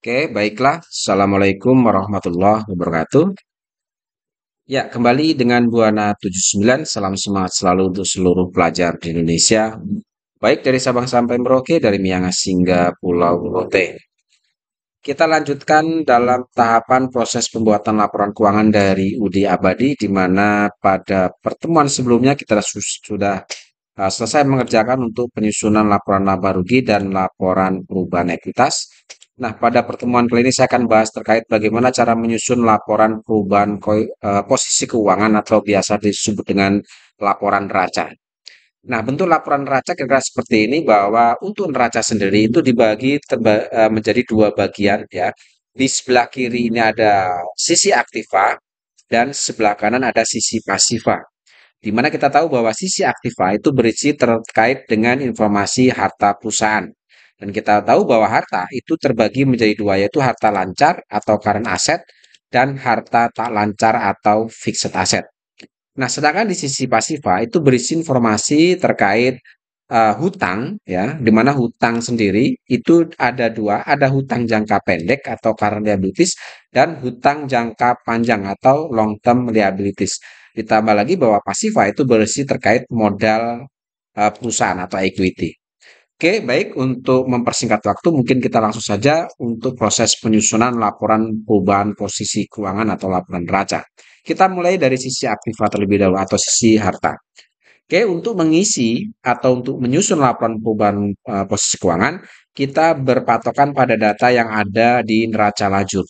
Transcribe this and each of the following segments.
Oke, baiklah. Assalamualaikum warahmatullahi wabarakatuh. Ya, kembali dengan Buana 79. Salam semangat selalu untuk seluruh pelajar di Indonesia. Baik dari Sabang sampai Merauke, dari Miangas hingga Pulau Rote. Kita lanjutkan dalam tahapan proses pembuatan laporan keuangan dari UD Abadi, di mana pada pertemuan sebelumnya kita sudah Nah, selesai mengerjakan untuk penyusunan laporan laba rugi dan laporan perubahan ekuitas. Nah, pada pertemuan kali ini saya akan bahas terkait bagaimana cara menyusun laporan perubahan eh, posisi keuangan atau biasa disebut dengan laporan raca. Nah, bentuk laporan neraca kira-kira seperti ini bahwa untuk neraca sendiri itu dibagi eh, menjadi dua bagian ya. Di sebelah kiri ini ada sisi aktiva dan sebelah kanan ada sisi pasiva di mana kita tahu bahwa sisi aktiva itu berisi terkait dengan informasi harta perusahaan. Dan kita tahu bahwa harta itu terbagi menjadi dua, yaitu harta lancar atau current asset dan harta tak lancar atau fixed asset. Nah, sedangkan di sisi pasiva itu berisi informasi terkait uh, hutang ya di mana hutang sendiri itu ada dua ada hutang jangka pendek atau current liabilities dan hutang jangka panjang atau long term liabilities ditambah lagi bahwa pasiva itu berisi terkait modal uh, perusahaan atau equity Oke, baik untuk mempersingkat waktu mungkin kita langsung saja untuk proses penyusunan laporan perubahan posisi keuangan atau laporan neraca. Kita mulai dari sisi aktiva terlebih dahulu atau sisi harta. Oke, untuk mengisi atau untuk menyusun laporan perubahan uh, eh, posisi keuangan, kita berpatokan pada data yang ada di neraca lajur.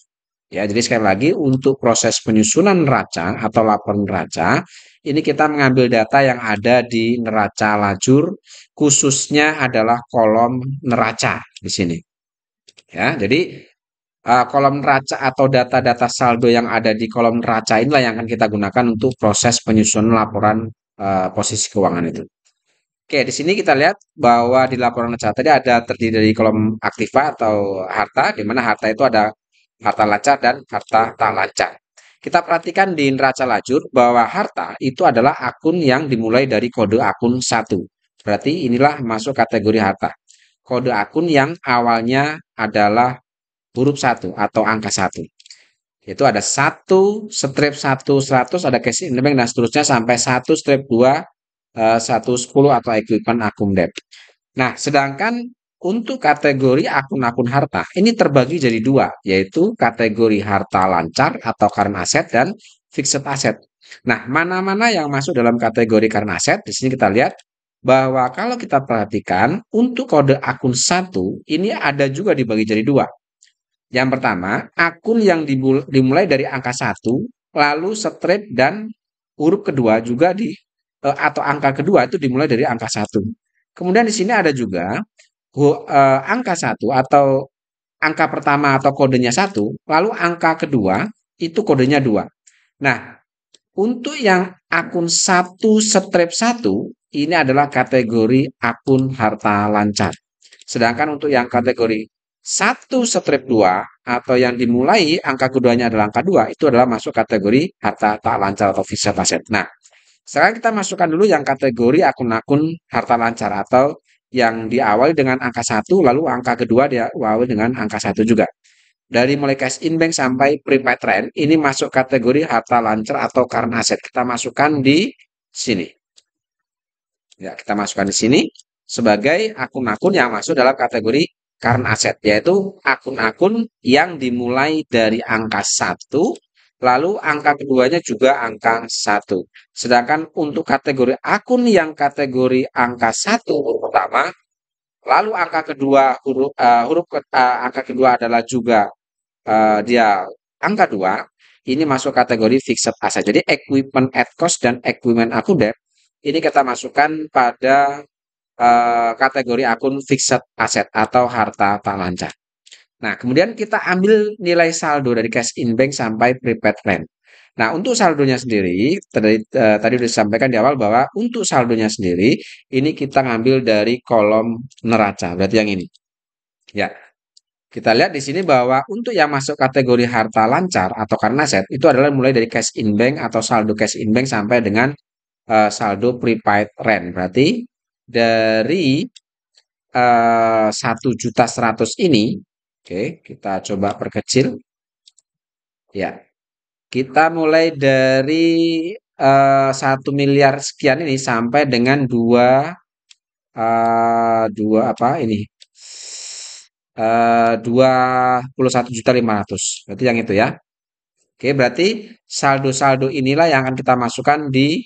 Ya, jadi sekali lagi untuk proses penyusunan neraca atau laporan neraca, ini kita mengambil data yang ada di neraca lajur, khususnya adalah kolom neraca di sini. Ya, jadi uh, kolom neraca atau data-data saldo yang ada di kolom neraca inilah yang akan kita gunakan untuk proses penyusunan laporan Eh, posisi keuangan itu. Oke, di sini kita lihat bahwa di laporan neraca tadi ada terdiri dari kolom aktiva atau harta, di mana harta itu ada harta lancar dan harta tak lancar. Kita perhatikan di neraca lajur bahwa harta itu adalah akun yang dimulai dari kode akun 1. Berarti inilah masuk kategori harta. Kode akun yang awalnya adalah huruf satu atau angka satu. Itu ada satu strip satu seratus ada cash in the bank dan seterusnya sampai satu strip 2 110 eh, atau equipment akun debt. Nah, sedangkan untuk kategori akun-akun harta, ini terbagi jadi dua, yaitu kategori harta lancar atau current asset dan fixed asset. Nah, mana-mana yang masuk dalam kategori current asset, di sini kita lihat bahwa kalau kita perhatikan, untuk kode akun satu ini ada juga dibagi jadi dua, yang pertama, akun yang dimulai dari angka 1, lalu strip dan huruf kedua juga di eh, atau angka kedua itu dimulai dari angka 1. Kemudian di sini ada juga eh, angka 1 atau angka pertama atau kodenya 1, lalu angka kedua itu kodenya 2. Nah, untuk yang akun 1 strip 1 ini adalah kategori akun harta lancar. Sedangkan untuk yang kategori satu strip 2 atau yang dimulai angka keduanya adalah angka 2 itu adalah masuk kategori harta tak lancar atau fixed asset. Nah, sekarang kita masukkan dulu yang kategori akun-akun harta lancar atau yang diawali dengan angka 1 lalu angka kedua diawali dengan angka 1 juga. Dari mulai cash in bank sampai prepaid trend ini masuk kategori harta lancar atau current asset. Kita masukkan di sini. Ya, kita masukkan di sini sebagai akun-akun yang masuk dalam kategori karena asetnya itu akun-akun yang dimulai dari angka 1 lalu angka keduanya juga angka 1. Sedangkan untuk kategori akun yang kategori angka 1 huruf pertama lalu angka kedua huruf uh, huruf uh, angka kedua adalah juga uh, dia angka 2 ini masuk kategori fixed asset. Jadi equipment at cost dan equipment aku debt ini kita masukkan pada Eh, kategori akun fixed asset atau harta tak lancar. Nah, kemudian kita ambil nilai saldo dari cash in bank sampai prepaid rent. Nah, untuk saldonya sendiri, tadi, eh, tadi sudah disampaikan di awal bahwa untuk saldonya sendiri, ini kita ngambil dari kolom neraca, berarti yang ini. Ya, kita lihat di sini bahwa untuk yang masuk kategori harta lancar atau karena set itu adalah mulai dari cash in bank atau saldo cash in bank sampai dengan uh, saldo prepaid rent. Berarti dari eh, satu juta seratus ini, oke, okay, kita coba perkecil. Ya, kita mulai dari eh, satu uh, miliar sekian ini sampai dengan dua uh, dua apa ini dua puluh satu juta lima ratus. Berarti yang itu ya. Oke, berarti saldo-saldo inilah yang akan kita masukkan di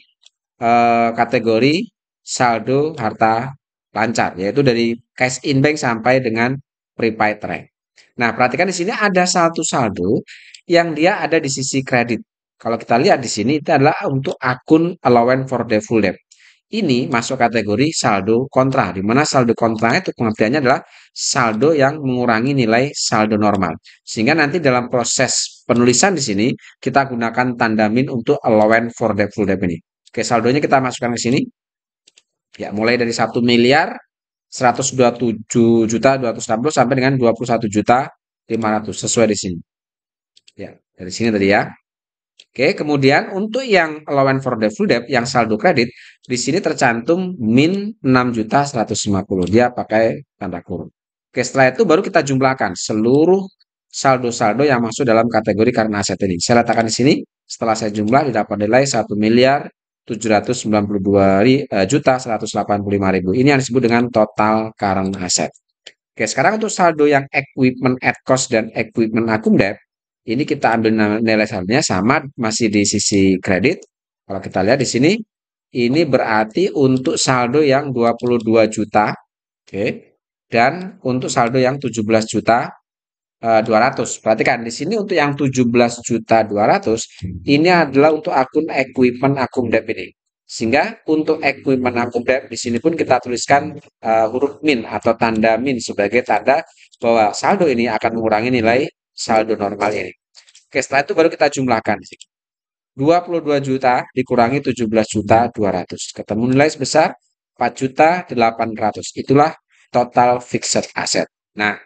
uh, kategori saldo harta lancar yaitu dari cash in bank sampai dengan prepaid rank. Nah, perhatikan di sini ada satu saldo yang dia ada di sisi kredit. Kalau kita lihat di sini itu adalah untuk akun allowance for doubtful debt. Ini masuk kategori saldo kontra, di mana saldo kontra itu pengertiannya adalah saldo yang mengurangi nilai saldo normal. Sehingga nanti dalam proses penulisan di sini kita gunakan tanda min untuk allowance for doubtful debt ini. Oke, saldonya kita masukkan ke sini. Ya, mulai dari 1 miliar 127 juta 260 sampai dengan 21 juta 500 sesuai di sini. Ya, dari sini tadi ya. Oke, kemudian untuk yang allowance for doubtful debt yang saldo kredit di sini tercantum min 6 juta 150. Dia pakai tanda kurung. Oke, setelah itu baru kita jumlahkan seluruh saldo-saldo yang masuk dalam kategori karena aset ini. Saya letakkan di sini, setelah saya jumlah didapat nilai 1 miliar 792 eh, juta 185 ribu. Ini yang disebut dengan total current asset. Oke, sekarang untuk saldo yang equipment at cost dan equipment akum debt, ini kita ambil nilai saldonya sama masih di sisi kredit. Kalau kita lihat di sini, ini berarti untuk saldo yang 22 juta, oke, dan untuk saldo yang 17 juta 200. Eh, Perhatikan di sini untuk yang 17 juta 200 ini adalah untuk akun equipment akun debt ini. Sehingga untuk equipment akun debt di sini pun kita tuliskan uh, huruf min atau tanda min sebagai tanda bahwa saldo ini akan mengurangi nilai saldo normal ini. Oke, setelah itu baru kita jumlahkan. 22 juta dikurangi 17 juta 200. Ketemu nilai sebesar 4 juta 800. Itulah total fixed asset. Nah,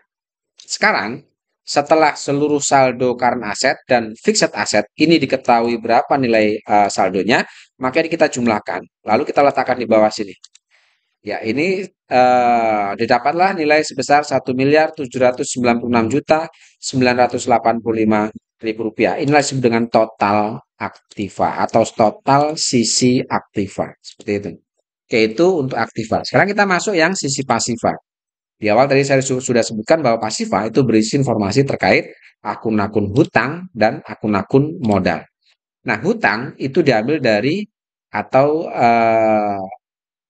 sekarang setelah seluruh saldo current aset dan fixed aset ini diketahui berapa nilai uh, saldonya, maka kita jumlahkan. Lalu kita letakkan di bawah sini. Ya, ini uh, didapatlah nilai sebesar 1 miliar 796 juta 985 ribu rupiah. Inilah disebut dengan total aktiva atau total sisi aktiva. Seperti itu. Oke, itu untuk aktiva. Sekarang kita masuk yang sisi pasiva. Di awal tadi saya sudah sebutkan bahwa pasifa itu berisi informasi terkait akun-akun hutang dan akun-akun modal. Nah, hutang itu diambil dari atau uh,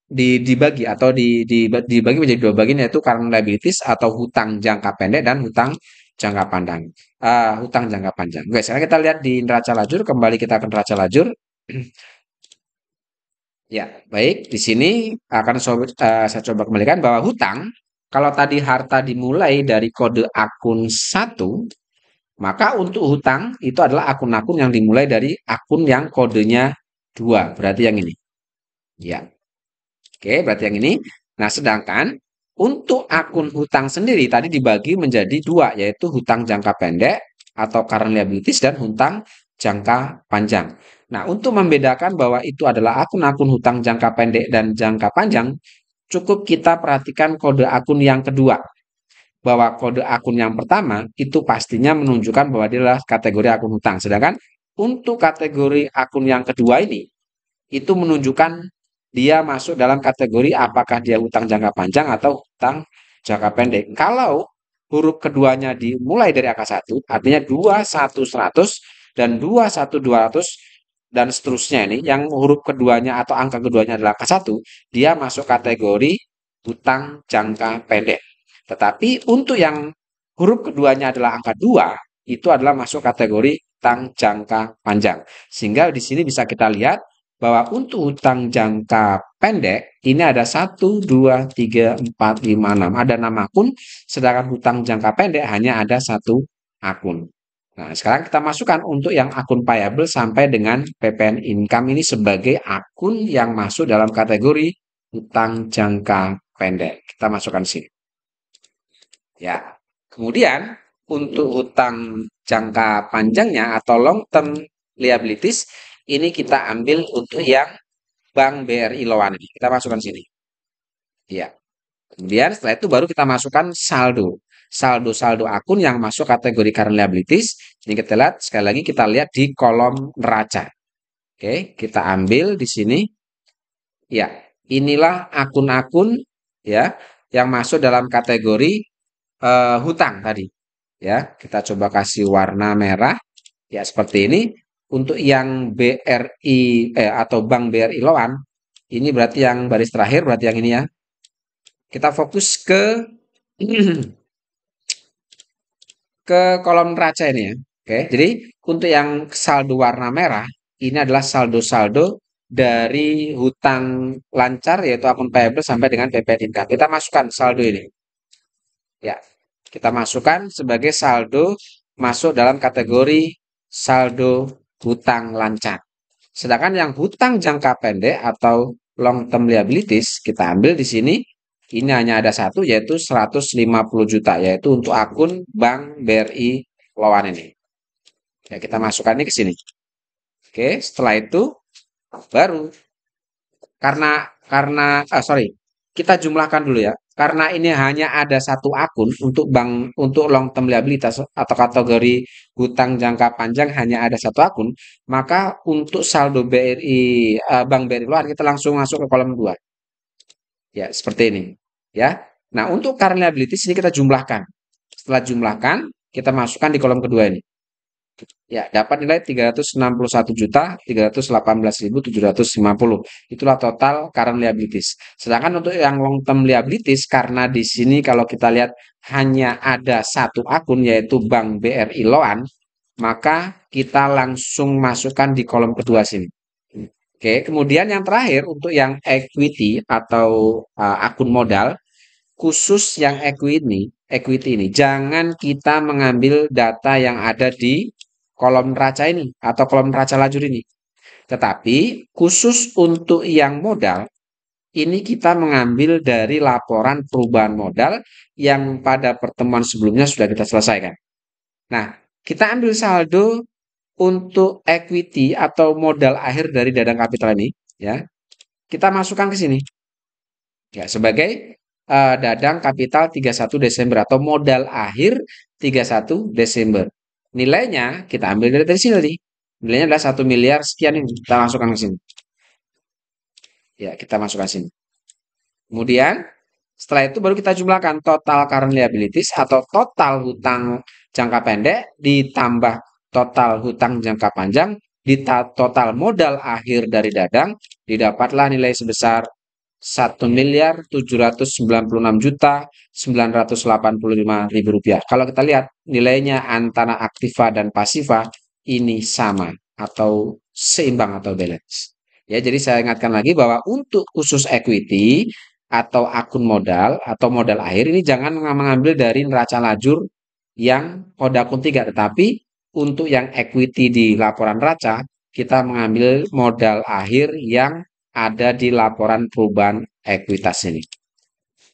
di, dibagi atau di, di, dibagi menjadi dua bagian yaitu current liabilities atau hutang jangka pendek dan hutang jangka panjang. Uh, eh, hutang jangka panjang. Guys sekarang kita lihat di neraca lajur, kembali kita ke neraca lajur. Ya, baik. Di sini akan so, uh, saya coba kembalikan bahwa hutang kalau tadi harta dimulai dari kode akun satu, maka untuk hutang itu adalah akun-akun yang dimulai dari akun yang kodenya dua. berarti yang ini. Ya. Oke, berarti yang ini. Nah, sedangkan untuk akun hutang sendiri tadi dibagi menjadi dua, yaitu hutang jangka pendek atau current liabilities dan hutang jangka panjang. Nah, untuk membedakan bahwa itu adalah akun-akun hutang jangka pendek dan jangka panjang, cukup kita perhatikan kode akun yang kedua. Bahwa kode akun yang pertama itu pastinya menunjukkan bahwa dia adalah kategori akun hutang. Sedangkan untuk kategori akun yang kedua ini, itu menunjukkan dia masuk dalam kategori apakah dia hutang jangka panjang atau hutang jangka pendek. Kalau huruf keduanya dimulai dari angka 1, artinya dua satu seratus dan satu dua ratus dan seterusnya ini yang huruf keduanya atau angka keduanya adalah angka satu dia masuk kategori utang jangka pendek tetapi untuk yang huruf keduanya adalah angka dua itu adalah masuk kategori utang jangka panjang sehingga di sini bisa kita lihat bahwa untuk utang jangka pendek ini ada satu, dua, tiga, empat, lima, enam, Ada enam akun, sedangkan utang jangka pendek hanya ada satu akun. Nah, sekarang kita masukkan untuk yang akun payable sampai dengan PPN income ini sebagai akun yang masuk dalam kategori utang jangka pendek. Kita masukkan sini. Ya. Kemudian untuk utang jangka panjangnya atau long term liabilities ini kita ambil untuk yang Bank BRI Loan. Kita masukkan sini. Ya. Kemudian setelah itu baru kita masukkan saldo saldo-saldo akun yang masuk kategori current liabilities. ini kita lihat sekali lagi kita lihat di kolom neraca. Oke, kita ambil di sini. Ya, inilah akun-akun ya yang masuk dalam kategori uh, hutang tadi. Ya, kita coba kasih warna merah. Ya, seperti ini untuk yang BRI eh, atau Bank BRI Loan ini berarti yang baris terakhir berarti yang ini ya kita fokus ke ke kolom neraca ini ya. Oke, jadi untuk yang saldo warna merah ini adalah saldo-saldo dari hutang lancar yaitu akun payable sampai dengan PPN income. Kita masukkan saldo ini. Ya, kita masukkan sebagai saldo masuk dalam kategori saldo hutang lancar. Sedangkan yang hutang jangka pendek atau long term liabilities kita ambil di sini ini hanya ada satu yaitu 150 juta yaitu untuk akun Bank BRI Lawan ini. Ya, kita hmm. masukkan ini ke sini. Oke, setelah itu baru karena karena ah, sorry kita jumlahkan dulu ya karena ini hanya ada satu akun untuk bank untuk long term liabilitas atau kategori hutang jangka panjang hanya ada satu akun maka untuk saldo BRI eh, bank BRI luar kita langsung masuk ke kolom 2 Ya, seperti ini. Ya. Nah, untuk current liabilities ini kita jumlahkan. Setelah jumlahkan, kita masukkan di kolom kedua ini. Ya, dapat nilai juta 361 318.750 Itulah total current liabilities. Sedangkan untuk yang long term liabilities karena di sini kalau kita lihat hanya ada satu akun yaitu Bank BRI Loan, maka kita langsung masukkan di kolom kedua sini. Oke, kemudian yang terakhir untuk yang equity atau uh, akun modal khusus yang equity ini, equity ini jangan kita mengambil data yang ada di kolom raca ini atau kolom raca lajur ini. Tetapi khusus untuk yang modal ini kita mengambil dari laporan perubahan modal yang pada pertemuan sebelumnya sudah kita selesaikan. Nah, kita ambil saldo untuk equity atau modal akhir dari dadang kapital ini ya kita masukkan ke sini ya sebagai uh, dadang kapital 31 Desember atau modal akhir 31 Desember nilainya kita ambil dari, dari sini tadi nilainya adalah satu miliar sekian ini kita masukkan ke sini ya kita masukkan ke sini kemudian setelah itu baru kita jumlahkan total current liabilities atau total hutang jangka pendek ditambah total hutang jangka panjang di total modal akhir dari Dadang didapatlah nilai sebesar 1 miliar 796 juta 985 ribu rupiah. Kalau kita lihat nilainya antara aktiva dan pasiva ini sama atau seimbang atau balance. Ya, jadi saya ingatkan lagi bahwa untuk khusus equity atau akun modal atau modal akhir ini jangan mengambil dari neraca lajur yang kode akun 3 tetapi untuk yang equity di laporan raca, kita mengambil modal akhir yang ada di laporan perubahan ekuitas ini.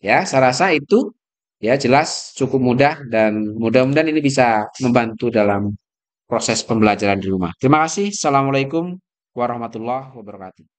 Ya, saya rasa itu ya jelas cukup mudah dan mudah-mudahan ini bisa membantu dalam proses pembelajaran di rumah. Terima kasih. Assalamualaikum warahmatullahi wabarakatuh.